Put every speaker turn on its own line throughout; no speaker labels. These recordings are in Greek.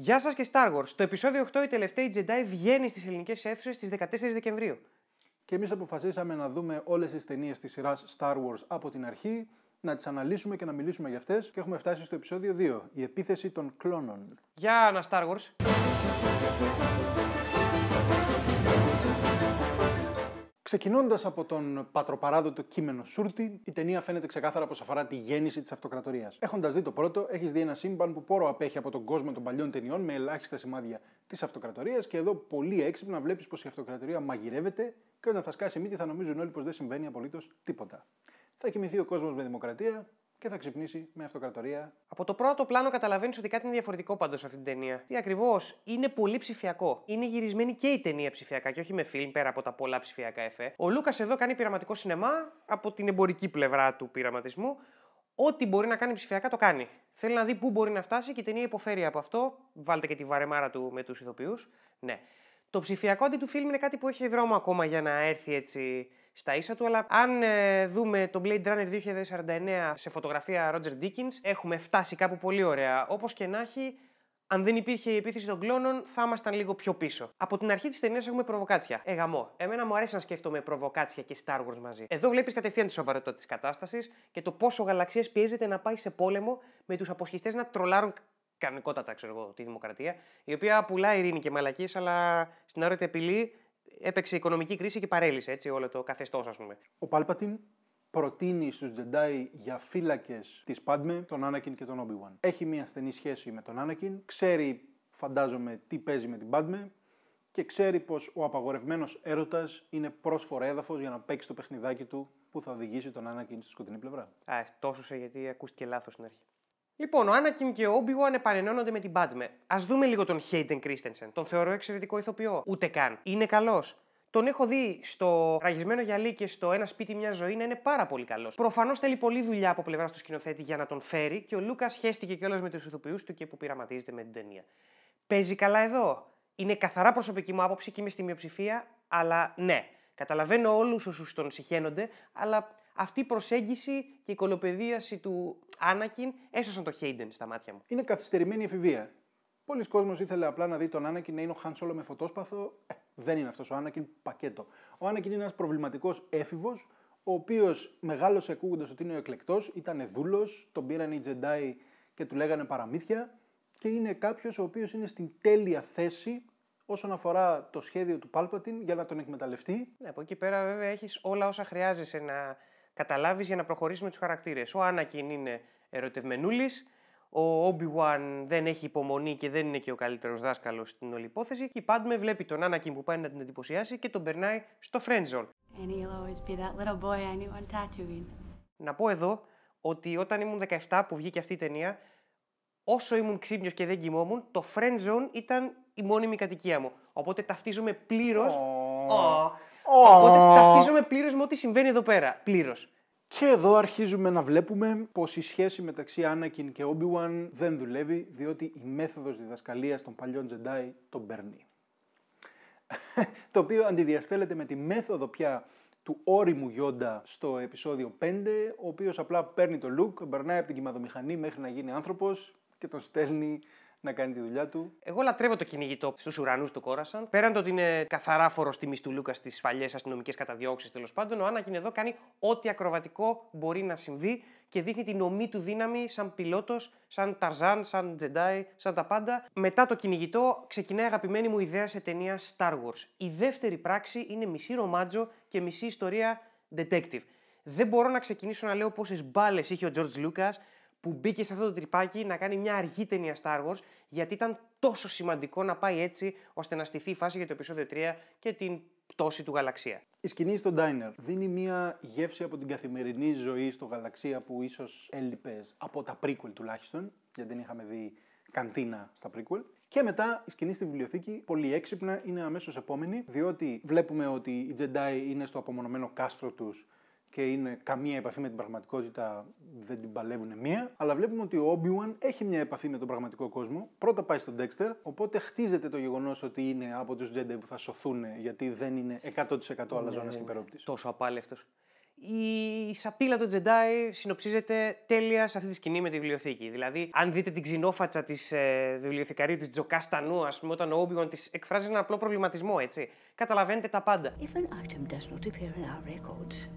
Γεια σας και Star Wars. Το επεισόδιο 8 η τελευταία Jedi βγαίνει στις ελληνικές αίθουσες στις 14 Δεκεμβρίου. Και εμείς αποφασίσαμε να δούμε όλες τις ταινίες της σειράς Star Wars από την αρχή, να τις αναλύσουμε και να μιλήσουμε για αυτές και έχουμε φτάσει στο επεισόδιο 2, η επίθεση των κλόνων.
Γεια να Star Wars.
Ξεκινώντας από τον πατροπαράδοτο κείμενο Σούρτη, η ταινία φαίνεται ξεκάθαρα πως αφορά τη γέννηση της αυτοκρατορίας. Έχοντας δει το πρώτο, έχεις δει ένα σύμπαν που πόρο απέχει από τον κόσμο των παλιών ταινιών με ελάχιστα σημάδια της αυτοκρατορίας και εδώ πολύ έξυπνα βλέπεις πως η αυτοκρατορία μαγειρεύεται και όταν θα σκάσει μύτη θα νομίζουν όλοι πως δεν συμβαίνει απολύτως τίποτα. Θα κοιμηθεί ο κόσμος με δημοκρατία,
και θα ξυπνήσει με αυτοκρατορία. Από το πρώτο πλάνο καταλαβαίνεις ότι κάτι είναι διαφορετικό πάντως σε αυτή την ταινία. Τι ακριβώς, είναι πολύ ψηφιακό. Είναι γυρισμένη και η ταινία ψηφιακά και όχι με φιλμ πέρα από τα πολλά ψηφιακά εφέ. Ο Λούκας εδώ κάνει πειραματικό σινεμά από την εμπορική πλευρά του πειραματισμού. Ό,τι μπορεί να κάνει ψηφιακά το κάνει. Θέλει να δει πού μπορεί να φτάσει και η ταινία υποφέρει από αυτό. Βάλτε και τη βαρεμάρα του με τους ηθοποιούς. Ναι. Το ψηφιακό αντί του φιλμ είναι κάτι που έχει δρόμο ακόμα για να έρθει έτσι στα ίσα του. Αλλά αν ε, δούμε τον Blade Runner 2049 σε φωτογραφία Roger Dickens, έχουμε φτάσει κάπου πολύ ωραία. Όπως και να έχει, αν δεν υπήρχε η επίθεση των κλώνων, θα ήμασταν λίγο πιο πίσω. Από την αρχή της ταινίας έχουμε προβοκάτσια. Εγαμό. Εμένα μου αρέσει να σκέφτομαι προβοκάτσια και Star Wars μαζί. Εδώ βλέπεις κατευθείαν τη σοβαρότητα της κατάστασης και το πόσο γαλαξία πιέζεται να πάει σε πόλεμο με τους αποσχιστές να τρολάρουν κανονικότατα, ξέρω εγώ, τη δημοκρατία, η οποία πουλάει ειρήνη και μαλακή, αλλά στην τη απειλή έπαιξε η οικονομική κρίση και παρέλυσε έτσι, όλο το καθεστώς, ας πούμε.
Ο Πάλπατιν προτείνει στους Τζεντάι για φύλακες της Πάντμε τον Άνακιν και τον Όμπιουαν. Έχει μια στενή σχέση με τον Άνακιν, ξέρει φαντάζομαι τι παίζει με την Πάντμε και ξέρει πως ο απαγορευμένος έρωτας είναι πρόσφορο έδαφο για να παίξει το παιχνιδάκι του που θα οδηγήσει τον Άνακιν στη σκοτεινή πλευρά.
Α, ε, τόσο σε γιατί ακούστηκε λάθος στην αρχή. Λοιπόν, ο Άννακιν και ο Όμπιγουαν επανενώνονται με την Πάντμε. Ας δούμε λίγο τον Χέιντεν Κρίστενσεν. Τον θεωρώ εξαιρετικό ηθοποιό. Ούτε καν. Είναι καλός. Τον έχω δει στο Ραγισμένο Γυαλί και στο Ένα Σπίτι Μια Ζωή να είναι πάρα πολύ καλός. Προφανώς θέλει πολλή δουλειά από πλευρά του σκηνοθέτη για να τον φέρει και ο Λούκας χέστηκε κιόλας με τους ηθοποιούς του και που πειραματίζεται με την ταινία. Παίζει καλά εδώ. Είναι καθαρά προσωπική μου άποψη και είμαι στη μειοψηφία, αλλά ναι. Καταλαβαίνω όλους όσους τον συχαίνονται, αλλά αυτή η προσέγγιση και η κολοπεδίαση του Άνακιν έσωσαν το Χέιντεν στα μάτια μου. Είναι καθυστερημένη εφηβεία.
Πολλοί κόσμοι ήθελε απλά να δει τον Άνακιν να είναι ο Χαν Σόλο με φωτόσπαθο. Ε, δεν είναι αυτός ο Άνακιν, πακέτο. Ο Άνακιν είναι ένας προβληματικός έφηβος, ο οποίος μεγάλωσε ακούγοντας ότι είναι ο εκλεκτός, ήταν δούλος, τον πήραν οι Τζεντάι και του λέγανε παραμύθια. Και είναι κάποιος ο οποίος είναι στην τέλεια θέση όσον αφορά το σχέδιο
του Πάλπατιν για να τον εκμεταλλευτεί. Ναι, από εκεί πέρα βέβαια έχεις όλα όσα χρειάζεσαι να καταλάβεις για να προχωρήσουμε με τους χαρακτήρες. Ο Άννακιν είναι ερωτευμενούλης. Ο obi δεν έχει υπομονή και δεν είναι και ο καλύτερος δάσκαλος στην όλη υπόθεση. Και η Πάντμε βλέπει τον Άννακιν που πάει να την εντυπωσιάσει και τον περνάει στο friendzone. Να πω εδώ ότι όταν ήμουν 17 που βγήκε αυτή η ταινία, όσο ήμουν ξύπνιος και δεν κοιμόμουν, το friend zone ήταν η μόνιμη κατοικία μου. Οπότε ταυτίζομαι πλήρως. Oh. Οπότε ταυτίζομαι πλήρως με ό,τι συμβαίνει εδώ πέρα. Πλήρως. Και εδώ αρχίζουμε να
βλέπουμε πως η σχέση μεταξύ Άννακιν και Όμπιουαν δεν δουλεύει, διότι η μέθοδος διδασκαλίας των παλιών Τζεντάι τον παίρνει. το οποίο αντιδιαστέλλεται με τη μέθοδο πια του όριμου Γιόντα στο επεισόδιο 5, ο οποίος απλά παίρνει το look, περνάει από την κυμαδομηχανή μέχρι να γίνει άνθρωπος και τον στέλνει να κάνει τη δουλειά
του. Εγώ λατρεύω το κυνηγητό στους ουρανούς του Κόρασαν. Πέραν το ότι είναι καθαρά φορο τιμή του Λούκα στις παλιές αστυνομικές καταδιώξεις τέλος πάντων, ο Άννακιν εδώ κάνει ό,τι ακροβατικό μπορεί να συμβεί και δείχνει την ομή του δύναμη σαν πιλότος, σαν Ταρζάν, σαν Τζεντάι, σαν τα πάντα. Μετά το κυνηγητό ξεκινάει αγαπημένη μου ιδέα σε ταινία Star Wars. Η δεύτερη πράξη είναι μισή ρομάτζο και μισή ιστορία detective. Δεν μπορώ να ξεκινήσω να λέω πόσες μπάλες είχε ο George Lucas που μπήκε σε αυτό το τρυπάκι να κάνει μια αργή ταινία Star Wars, γιατί ήταν τόσο σημαντικό να πάει έτσι ώστε να στηθεί η φάση για το επεισόδιο 3 και την πτώση του γαλαξία.
Η σκηνή στο Diner δίνει μια γεύση από την καθημερινή ζωή στο γαλαξία που ίσως έλειπε από τα prequel τουλάχιστον, γιατί δεν είχαμε δει καντίνα στα prequel. Και μετά η σκηνή στη βιβλιοθήκη, πολύ έξυπνα, είναι αμέσως επόμενη, διότι βλέπουμε ότι οι Jedi είναι στο απομονωμένο κάστρο τους και είναι καμία επαφή με την πραγματικότητα, δεν την παλεύουν μία. Αλλά βλέπουμε ότι ο Obi-Wan έχει μια επαφή με τον πραγματικό κόσμο. Πρώτα πάει στον Dexter, οπότε χτίζεται το γεγονός ότι είναι από τους Jedi που θα σωθούν, γιατί δεν είναι 100%
αλαζόνα ναι, και υπερόπτης. Τόσο απάλευτος. Η σαπίλα των τζεντάι συνοψίζεται τέλεια σε αυτή τη σκηνή με τη βιβλιοθήκη. Δηλαδή, αν δείτε την ξινόφατσα της ε, βιβλιοθηκαρίου της Τζοκά Στανού, ας πούμε, όταν ο Όμπιον της εκφράζει ένα απλό προβληματισμό, έτσι. Καταλαβαίνετε τα πάντα. If an item does not appear in our records,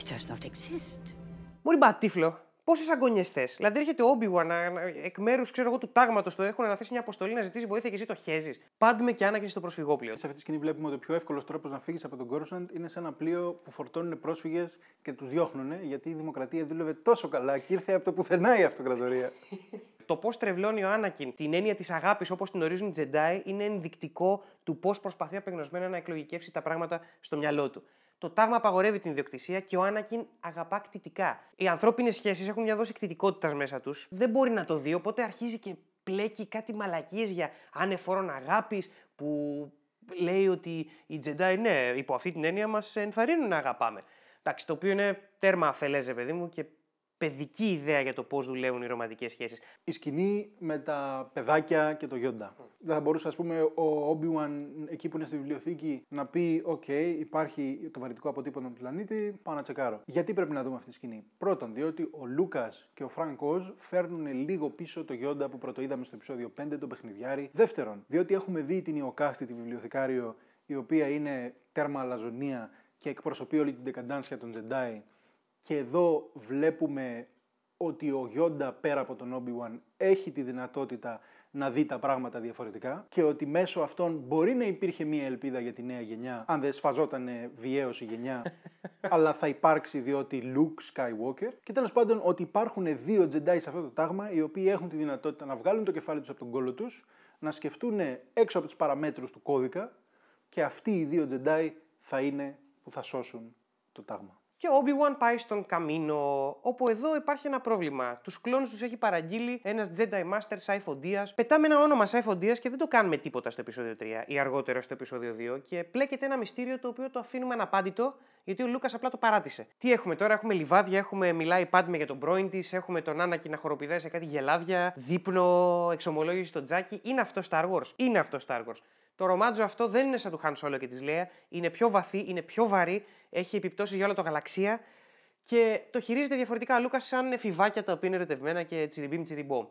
It does not exist. Μόλι μπατύφλο. Πόσες αγωνιές θες. Δηλαδή, έρχεται ο Όμπιουα να, εκ μέρους του τάγματος το έχουν αναθέσει μια αποστολή να ζητήσει βοήθεια και εσύ το χέζεις. Πάντουμε και ανάγκη στο προσφυγόπλαιο. Σε αυτή τη σκηνή βλέπουμε ότι ο πιο εύκολος τρόπος να φύγεις από τον
Κόρσαντ είναι σε ένα πλοίο που φορτώνουν πρόσφυγες και τους διώχνουν γιατί η δημοκρατία δούλευε τόσο
καλά και ήρθε από το πουθενά η αυτοκρατορία. το πώς τρευλώνει ο Άννακιν την έννοια της αγάπης όπως την ορίζουν οι Τζεντάι είναι ενδεικτικό του πώς προσπαθεί απεγνωσμένα να εκλογικεύσει τα πράγματα στο μυαλό του. Το τάγμα απαγορεύει την ιδιοκτησία και ο Άνακιν αγαπά κτητικά. Οι ανθρώπινες σχέσεις έχουν μια δόση κτητικότητας μέσα τους. Δεν μπορεί να το δει, οπότε αρχίζει και πλέκει κάτι μαλακίες για ανεφόρον αγάπης που λέει ότι οι Τζεντάι, ναι, υπό αυτή την έννοια μας ενθαρρύνουν να αγαπάμε. Εντάξει, το οποίο είναι τέρμα αφελές, παιδί μου, και παιδική ιδέα για το πώς δουλεύουν οι ρομαντικές σχέσεις. Η σκηνή με τα παιδάκια και το
Γιόντα. Δεν θα μπορούσε, ας πούμε, ο Όμπιουαν εκεί που είναι στη βιβλιοθήκη να πει: Οκ, okay, υπάρχει το βαρυτικό αποτύπωμα του πλανήτη, πάω να τσεκάρω. Γιατί πρέπει να δούμε αυτή τη σκηνή. Πρώτον, διότι ο Λούκας και ο Φρανκο φέρνουν λίγο πίσω το Γιόντα που είδαμε στο επεισόδιο 5, το παιχνιδιάρι. Δεύτερον, διότι έχουμε δει την Ιωκάστη, τη βιβλιοθηκάριο, η οποία είναι τέρμα αλαζονία και εκπροσωπεί όλη την τεκαντάνσια των Τζεντάι και εδώ βλέπουμε ότι ο Γιόντα πέρα από τον Obi-Wan έχει τη δυνατότητα να δει τα πράγματα διαφορετικά και ότι μέσω αυτών μπορεί να υπήρχε μία ελπίδα για τη νέα γενιά, αν δεν σφαζόταν βιαίως η γενιά, αλλά θα υπάρξει διότι Luke Skywalker. Και τέλος πάντων ότι υπάρχουν δύο Jedi σε αυτό το τάγμα οι οποίοι έχουν τη δυνατότητα να βγάλουν το κεφάλι τους από τον κόλο τους, να σκεφτούν έξω από τους παραμέτρους του κώδικα και αυτοί οι δύο Jedi θα είναι που θα σώσουν το τάγμα.
Και ο Obi-Wan πάει στον καμίνο, όπου εδώ υπάρχει ένα πρόβλημα. Τους κλόνους τους έχει παραγγείλει ένας Jedi Master Sifo Dia. Πετάμε ένα όνομα Sifo Dia και δεν το κάνουμε τίποτα στο επεισόδιο 3 ή αργότερα στο επεισόδιο 2. Και πλέκεται ένα μυστήριο το οποίο το αφήνουμε αναπάντητο, γιατί ο Λούκας απλά το παράτησε. Τι έχουμε τώρα, έχουμε λιβάδια, έχουμε μιλάει πάντα για τον πρώην της, έχουμε τον Άννακι να χοροπηδάει σε κάτι γελάδια, δείπνο, εξομολόγηση στο τζάκι. Είναι αυτό Star Wars. Είναι αυτό Star Wars. Το ρομάτζο αυτό δεν είναι σαν του Χαν Σόλο και της Λέα. Είναι πιο βαθύ, είναι πιο βαρύ, έχει επιπτώσει για όλα το γαλαξία και το χειρίζεται διαφορετικά Λούκας σαν φιβάκια τα οποία είναι ερωτευμένα και τσιριμπίμ τσιριμπόμ.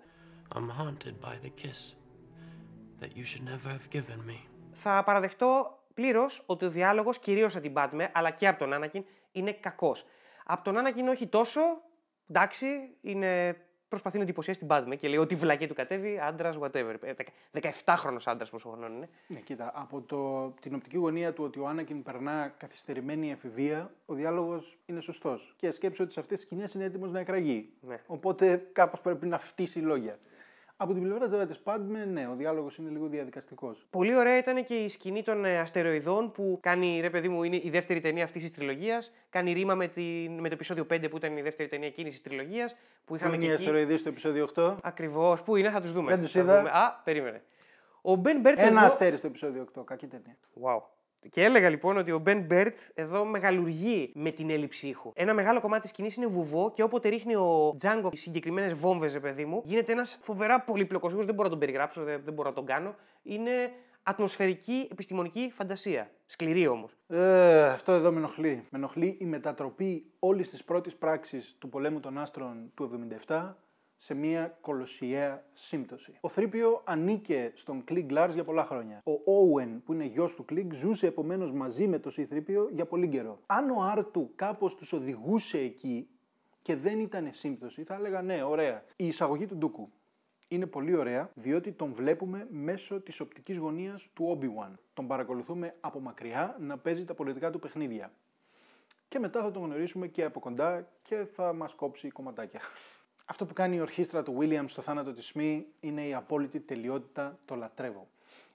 I'm haunted by the kiss that you should never have given me. Θα παραδεχτώ πλήρως ότι ο διάλογος κυρίως από την Batman αλλά και από τον Άνακιν, είναι κακός. Από τον Άννακιν όχι τόσο, εντάξει, είναι προσπαθεί να εντυπωσιάσει την ΠΑΔΜΕ και λέει ότι βλακή του κατέβει, άντρας, whatever. 17χρονο ε, άντρας πόσο χρόνο είναι.
Ναι, κοίτα, από το, την οπτική γωνία του ότι ο Άννακιν περνά καθυστερημένη εφηβεία, ο διάλογος είναι σωστός. Και σκέψω ότι σε αυτές τις σκηνές είναι έτοιμος να εκραγεί. Ναι. Οπότε κάπως πρέπει να φτύσει λόγια. Από την πλευρά τώρα τη Πάντμε, ναι, ο διάλογος είναι λίγο διαδικαστικός.
Πολύ ωραία ήταν και η σκηνή των ε, αστεροειδών που κάνει, ρε παιδί μου, είναι η δεύτερη ταινία αυτής της τριλογίας. Κάνει ρήμα με, την, με το επεισόδιο 5 που ήταν η δεύτερη ταινία εκείνης της τριλογίας. Που είχαμε είναι και. Είναι αστεροειδή στο επεισόδιο 8. Ακριβώς. Πού είναι, θα τους δούμε. Δεν τους είδα. Α, περίμενε. Ο ben Ένα εδώ... αστέρι στο επεισόδιο 8, κακή ταινία. Wow. Και έλεγα λοιπόν ότι ο Μπεν Μπέρτ εδώ μεγαλουργεί με την έλλειψη ήχου. Ένα μεγάλο κομμάτι της σκηνής είναι βουβό και όποτε ρίχνει ο Τζάγκο συγκεκριμένες βόμβες, παιδί μου, γίνεται ένας φοβερά πολύπλοκος ήχος. Δεν μπορώ να τον περιγράψω, δεν, δεν μπορώ να τον κάνω. Είναι ατμοσφαιρική επιστημονική φαντασία. Σκληρή όμως.
Ε, αυτό εδώ με ενοχλεί. Με ενοχλεί η μετατροπή όλης της πρώτης πράξης του πολέμου των άστρων του 77 σε μια κολοσιαία σύμπτωση. Ο Θρύπιο ανήκε στον Κλίγκ Λάρ για πολλά χρόνια. Ο Όουεν, που είναι γιος του Κλίγκ, ζούσε επομένως μαζί με τον Θρύπιο για πολύ καιρό. Αν ο Άρτου κάπως τους οδηγούσε εκεί και δεν ήταν σύμπτωση, θα έλεγα ναι, ωραία. Η εισαγωγή του Ντούκου είναι πολύ ωραία, διότι τον βλέπουμε μέσω της οπτικής γωνίας του Obi-Wan. Τον παρακολουθούμε από μακριά να παίζει τα πολιτικά του παιχνίδια. Και μετά θα τον γνωρίσουμε και από κοντά και θα μας κόψει κομματάκια. Αυτό που κάνει η ορχήστρα του Williams στο θάνατο της Σμή είναι η απόλυτη τελειότητα, το λατρεύω.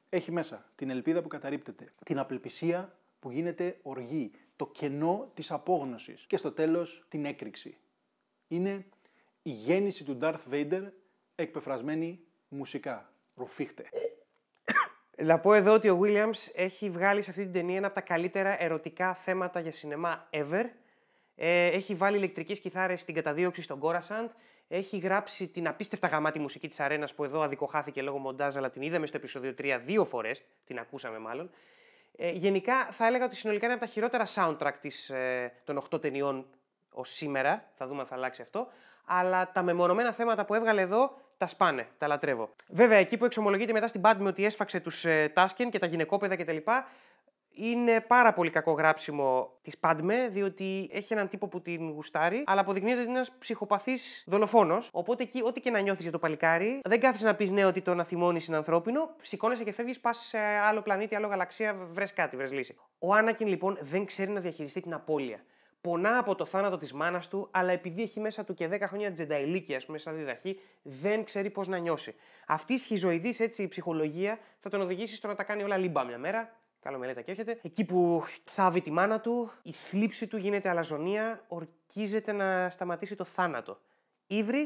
Έχει μέσα την ελπίδα που καταρρύπτεται, την απελπισία που γίνεται οργή, το κενό της απόγνωσης και στο τέλος την έκρηξη. Είναι
η γέννηση του Darth Vader εκπεφρασμένη μουσικά. Ρουφίχτε. Να πω εδώ ότι ο Williams έχει βγάλει σε αυτή την ταινία ένα από τα καλύτερα ερωτικά θέματα για σινεμά ever. Ε, έχει βάλει ηλεκτρικές κιθάρες στην καταδίωξη στον Κόρασαντ. Έχει γράψει την απίστευτα γαμάτη μουσική της Αρένας που εδώ αδικοχάθηκε λόγω μοντάζ, αλλά την είδαμε στο επεισόδιο 3 δύο φορές. Την ακούσαμε μάλλον. Ε, γενικά θα έλεγα ότι συνολικά είναι από τα χειρότερα soundtrack της, ε, των 8 ταινιών ως σήμερα. Θα δούμε αν θα αλλάξει αυτό. Αλλά τα μεμονωμένα θέματα που έβγαλε εδώ τα σπάνε, τα λατρεύω. Βέβαια, εκεί που εξομολογείται μετά στην Πάντμη ότι έσφαξε τους Τάσκεν και τα γυναικόπαιδα κτλ. Είναι πάρα πολύ κακό γράψιμο της Πάντμε, διότι έχει έναν τύπο που την γουστάρει, αλλά αποδεικνύεται ότι είναι ένας ψυχοπαθής δολοφόνος. Οπότε εκεί, ό,τι και να νιώθεις για το παλικάρι, δεν κάθεσαι να πεις ναι ότι το να θυμώνεις είναι ανθρώπινο. Σηκώνεσαι και φεύγεις, πας σε άλλο πλανήτη, άλλο γαλαξία, βρες κάτι, βρες λύση. Ο Άννακιν λοιπόν δεν ξέρει να διαχειριστεί την απώλεια. Πονά από το θάνατο της μάνας του, αλλά επειδή έχει μέσα του και 10 χρόνια τζενταηλίκη, ας πούμε, σαν διδαχή, δεν ξέρει πώς να νιώσει. Αυτή η σχιζοειδής έτσι η ψυχολογία θα τον οδηγήσει στο να τα κάνει όλα λίμπα μια μέρα Καλό μελέτα και έρχεται. Εκεί που θάβει τη μάνα του, η θλίψη του γίνεται αλαζονία, ορκίζεται να σταματήσει το θάνατο. Ήβρι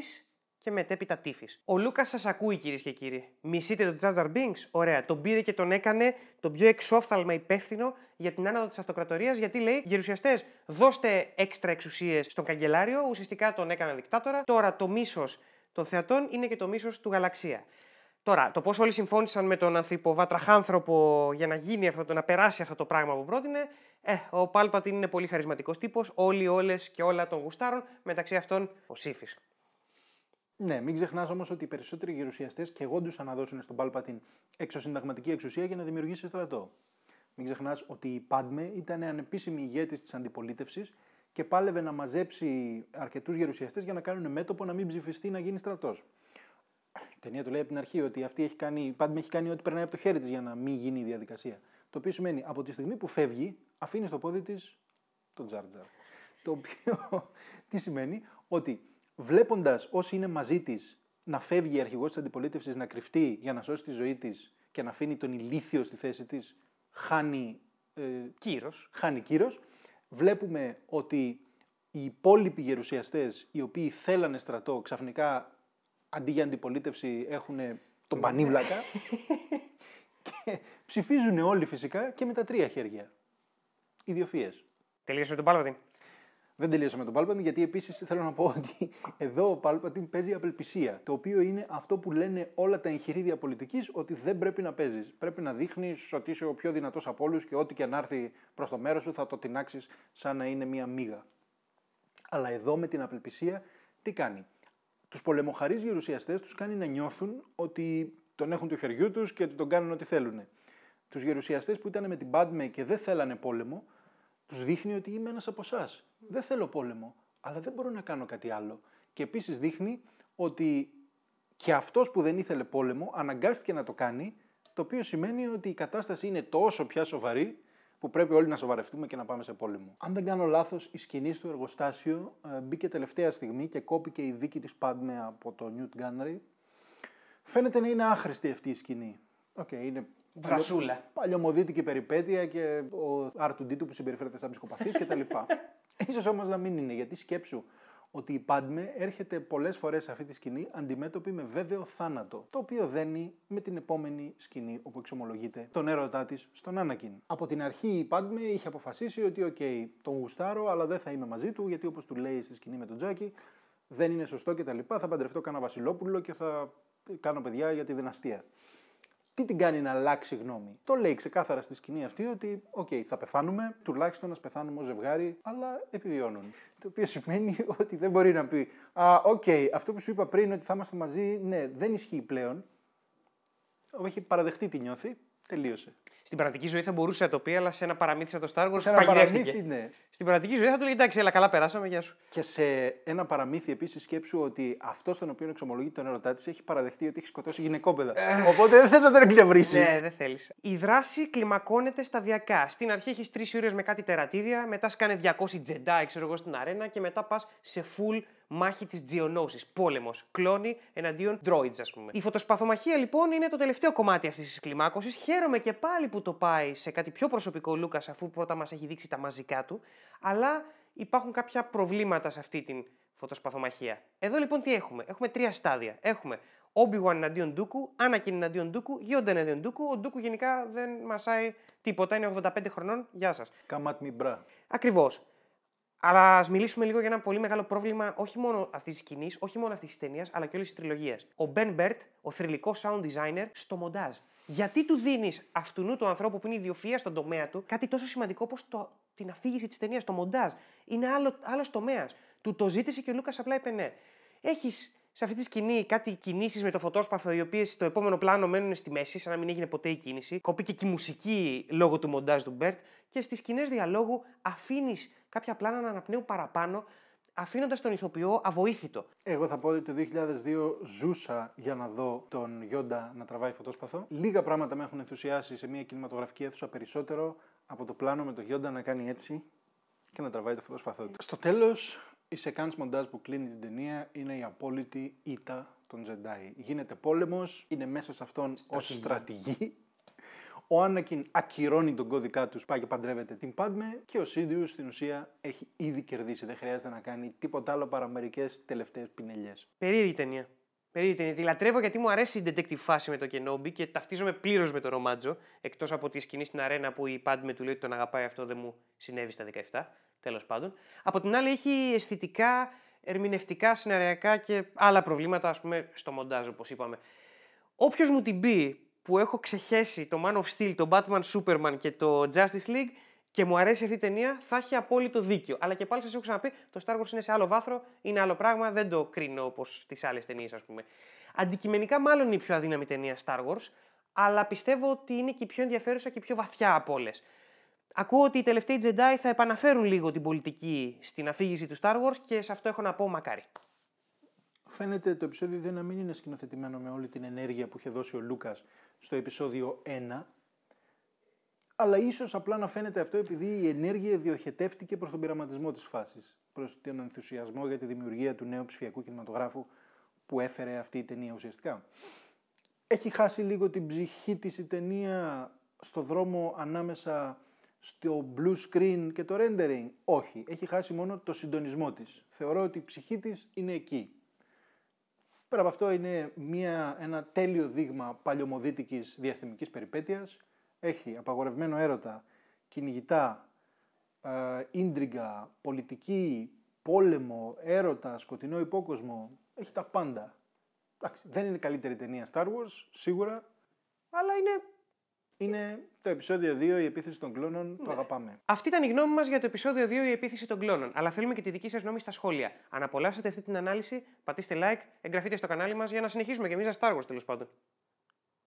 και μετέπειτα τύφης. Ο Λούκας σας ακούει, κυρίες και κύριοι. Μισείτε τον Τζάζαρ Μπίνγκ. Ωραία. Τον πήρε και τον έκανε τον πιο εξόφθαλμα υπεύθυνο για την άναδο της αυτοκρατορίας. Γιατί λέει: Γερουσιαστές, δώστε έξτρα εξουσίες στον καγκελάριο. Ουσιαστικά τον έκανα δικτάτορα. Τώρα το μίσος των θεατών είναι και το μίσος του γαλαξία. Τώρα, το πώς όλοι συμφώνησαν με τον ανθρωποβατραχάνθρωπο για να γίνει αυτό, να περάσει αυτό το πράγμα που πρότεινε, ε, ο Πάλπατιν είναι πολύ χαρισματικός τύπος. Όλοι, όλες και όλα τον γουστάρουν. Μεταξύ αυτών ο Σύφη.
Ναι, μην ξεχνάς όμως ότι οι περισσότεροι γερουσιαστές και εγώ του αναδώσουν στον Πάλπατιν εξωσυνταγματική εξουσία για να δημιουργήσει στρατό. Μην ξεχνάς ότι η Πάντμε ήταν ανεπίσημη ηγέτης της αντιπολίτευσης και πάλευε να μαζέψει αρκετούς γερουσιαστές για να κάνουν μέτωπο να μην ψηφιστεί να γίνει στρατός. Η ταινία του λέει από την αρχή ότι αυτή έχει κάνει, πάντα έχει κάνει ό,τι περνάει από το χέρι της για να μην γίνει η διαδικασία. Το οποίο σημαίνει από τη στιγμή που φεύγει, αφήνει στο πόδι της τον Τζάρτζαρ. το οποίο τι σημαίνει, ότι βλέποντας όσοι είναι μαζί της να φεύγει η αρχηγός της αντιπολίτευσης να κρυφτεί για να σώσει τη ζωή της και να αφήνει τον ηλίθιο στη θέση της, χάνει ε, κύρος. Χάνει κύρος. Βλέπουμε ότι οι υπόλοιποι γερουσιαστές, οι οποίοι θέλανε στρατό, ξαφνικά αντί για αντιπολίτευση έχουν τον ναι. πανίβλακα. και ψηφίζουν όλοι φυσικά και με τα τρία χέρια. Ιδιοφίε. Τελείωσε με τον Πάλπατιν. Δεν τελείωσα με τον Πάλπατιν, γιατί επίσης θέλω να πω ότι εδώ ο Πάλπατιν παίζει απελπισία. Το οποίο είναι αυτό που λένε όλα τα εγχειρίδια πολιτικής ότι δεν πρέπει να παίζεις. Πρέπει να δείχνεις ότι είσαι ο πιο δυνατός από όλους και ό,τι και αν έρθει προς το μέρος σου θα το τεινάξει σαν να είναι μία μίγα. Αλλά εδώ με την απελπισία τι κάνει τους πολεμοχαρείς γερουσιαστές τους κάνει να νιώθουν ότι τον έχουν του χεριού τους και ότι τον κάνουν ό,τι θέλουν. Τους γερουσιαστές που ήταν με την Πάντμε και δεν θέλανε πόλεμο, τους δείχνει ότι είμαι ένας από εσάς. Δεν θέλω πόλεμο, αλλά δεν μπορώ να κάνω κάτι άλλο. Και επίσης δείχνει ότι και αυτός που δεν ήθελε πόλεμο αναγκάστηκε να το κάνει, το οποίο σημαίνει ότι η κατάσταση είναι τόσο πια σοβαρή που πρέπει όλοι να σοβαρευτούμε και να πάμε σε πόλεμο. Αν δεν κάνω λάθος, η σκηνή στο εργοστάσιο ε, μπήκε τελευταία στιγμή και κόπηκε η δίκη της Πάντμε από το Newt γκάνρι. Φαίνεται να είναι άχρηστη αυτή η σκηνή. Οκ, είναι Βρασούλα. Παλιωμοδίτικη περιπέτεια και ο r που συμπεριφέρεται σαν ψυχοπαθής κτλ. σω όμως να μην είναι, γιατί σκέψου ότι η Πάντμε έρχεται πολλές φορές σε αυτή τη σκηνή αντιμέτωπη με βέβαιο θάνατο, το οποίο δένει με την επόμενη σκηνή όπου εξομολογείται τον έρωτά της στον Άνακιν. Από την αρχή η Πάντμε είχε αποφασίσει ότι, οκ, τον γουστάρω, αλλά δεν θα είμαι μαζί του, γιατί όπως του λέει στη σκηνή με τον Τζάκι, δεν είναι σωστό κτλ. Θα παντρευτώ κανένα Βασιλόπουλο και θα κάνω παιδιά για τη δυναστεία τι την κάνει να αλλάξει γνώμη. Το λέει ξεκάθαρα στη σκηνή αυτή ότι, οκ, okay, θα πεθάνουμε, τουλάχιστον να πεθάνουμε ως ζευγάρι, αλλά επιβιώνουν. Το οποίο σημαίνει ότι δεν μπορεί να πει, Α, οκ, okay, αυτό που σου είπα πριν ότι θα είμαστε μαζί, ναι, δεν ισχύει πλέον. Έχει παραδεχτεί
τι νιώθει, Τελείωσε. Στην πραγματική ζωή θα μπορούσε να το πει, αλλά σε ένα παραμύθι σαν το Star Wars. Σε ένα παραμύθι, ναι. Στην πραγματική ζωή θα του λέει εντάξει, αλλά καλά περάσαμε, γεια σου. Και σε ένα παραμύθι επίσης σκέψου ότι αυτός τον οποίο εξομολογεί τον ερωτά της έχει παραδεχτεί ότι έχει σκοτώσει γυναικόπαιδα. Ε. Οπότε δεν θες να τον εκνευρίσει. Ναι, δεν θέλεις. Η δράση κλιμακώνεται σταδιακά. Στην αρχή έχεις τρεις ώρες με κάτι τερατίδια, μετά σκάνε 200 τζεντά, ξέρω εγώ στην αρένα και μετά πας σε full μάχη της Τζιονόσης. Πόλεμος. Κλόνη εναντίον droids, ας πούμε. Η φωτοσπαθομαχία λοιπόν είναι το τελευταίο κομμάτι αυτής της κλιμάκωσης. Χαίρομαι και πάλι που το πάει σε κάτι πιο προσωπικό ο Λούκας, αφού πρώτα μας έχει δείξει τα μαζικά του. Αλλά υπάρχουν κάποια προβλήματα σε αυτή την φωτοσπαθομαχία. Εδώ λοιπόν τι έχουμε. Έχουμε τρία στάδια. Έχουμε Obi-Wan εναντίον Ντούκου, Anakin εναντίον Ντούκου, Γιόντα εναντίον Ντούκου. Ο Ντούκου γενικά δεν μασάει τίποτα, είναι 85 χρονών. Γεια σας. Καμάτ μπρά. Ακριβώς. Αλλά ας μιλήσουμε λίγο για ένα πολύ μεγάλο πρόβλημα όχι μόνο αυτής της σκηνής, όχι μόνο αυτής της ταινίας, αλλά και όλης της τριλογίας. Ο Μπεν Μπερτ, ο θρηλυκός sound designer, στο μοντάζ. Γιατί του δίνεις αυτού του ανθρώπου που είναι ιδιοφυα στον τομέα του κάτι τόσο σημαντικό όπω την αφήγηση της ταινίας, το μοντάζ. Είναι άλλο τομέας. Του το ζήτησε και ο Λούκας απλά ναι. Έχεις σε αυτή τη σκηνή κάτι κινήσεις με το φωτόσπαθο, οι οποίες στο επόμενο πλάνο μένουν στη μέση, σαν να μην έγινε ποτέ η κίνηση. Κόπηκε και η μουσική λόγω του μοντάζ του Μπέρτ. Και στις σκηνές διαλόγου αφήνεις κάποια πλάνα να αναπνέουν παραπάνω, αφήνοντας τον ηθοποιό αβοήθητο. Εγώ
θα πω ότι το 2002 ζούσα για να δω τον Γιόντα να τραβάει φωτόσπαθο. Λίγα πράγματα με έχουν ενθουσιάσει σε μια κινηματογραφική αίθουσα περισσότερο από το πλάνο με τον Γιόντα να κάνει έτσι και να τραβάει το φωτόσπαθό Στο τέλος, η σεκάνς μοντάζ που κλείνει την ταινία είναι η απόλυτη ήττα των Τζεντάι. Γίνεται πόλεμος, είναι μέσα σε αυτόν στρατηγή. ως στρατηγή. Ο Άννακιν ακυρώνει τον κώδικά τους, πάει και παντρεύεται την Πάντμε και ο Σίδιους στην ουσία έχει ήδη κερδίσει. Δεν χρειάζεται να κάνει τίποτα άλλο παρά μερικές τελευταίες πινελιές.
Περίεργη ταινία. Περίεργη ταινία. Τη λατρεύω γιατί μου αρέσει η detective φάση με το Κενόμπι και ταυτίζομαι πλήρως με το Ρομάτζο. Εκτός από τη σκηνή στην αρένα που η Πάντμε του λέει ότι τον αγαπάει, αυτό δεν μου συνέβη στα 17 τέλος πάντων. Από την άλλη, έχει αισθητικά, ερμηνευτικά, σιναριακά και άλλα προβλήματα, ας πούμε, στο μοντάζ, όπως είπαμε. Όποιος μου την πει που έχω ξεχέσει το Man of Steel, το Batman Superman και το Justice League και μου αρέσει αυτή η ταινία, θα έχει απόλυτο δίκιο. Αλλά και πάλι σας έχω ξαναπεί, το Star Wars είναι σε άλλο βάθρο, είναι άλλο πράγμα, δεν το κρίνω όπως τις άλλες ταινίες, ας πούμε. Αντικειμενικά, μάλλον είναι η πιο αδύναμη ταινία Star Wars, αλλά πιστεύω ότι είναι και η πιο ενδιαφέρουσα και η πιο βαθιά από όλες. Ακούω ότι οι τελευταίοι τζεντάι θα επαναφέρουν λίγο την πολιτική στην αφήγηση του Star Wars και σε αυτό έχω να πω μακάρι.
Φαίνεται το επεισόδιο 2 να μην είναι σκηνοθετημένο με όλη την ενέργεια που είχε δώσει ο Λούκας στο επεισόδιο 1. Αλλά ίσως απλά να φαίνεται αυτό επειδή η ενέργεια διοχετεύτηκε προς τον πειραματισμό της φάσης. Προς τον ενθουσιασμό για τη δημιουργία του νέου ψηφιακού κινηματογράφου που έφερε αυτή η ταινία ουσιαστικά. Έχει χάσει λίγο την ψυχή της η ταινία στο δρόμο ανάμεσα στο blue screen και το rendering. Όχι, έχει χάσει μόνο το συντονισμό της. Θεωρώ ότι η ψυχή της είναι εκεί. Πέρα από αυτό είναι μια, ένα τέλειο δείγμα παλιωμοδίτικης διαστημικής περιπέτειας. Έχει απαγορευμένο έρωτα, κυνηγητά, ε, ίντριγκα, πολιτική, πόλεμο, έρωτα, σκοτεινό υπόκοσμο. Έχει τα πάντα. Εντάξει, δεν είναι καλύτερη ταινία Star Wars, σίγουρα, αλλά είναι είναι το επεισόδιο 2, η επίθεση των κλόνων Το ναι. αγαπάμε.
Αυτή ήταν η γνώμη μας για το επεισόδιο 2, η επίθεση των κλόνων. Αλλά θέλουμε και τη δική σας γνώμη στα σχόλια. Αν απολαύσατε αυτή την ανάλυση, πατήστε like, εγγραφείτε στο κανάλι μας για να συνεχίσουμε και εμείς να τέλος πάντων.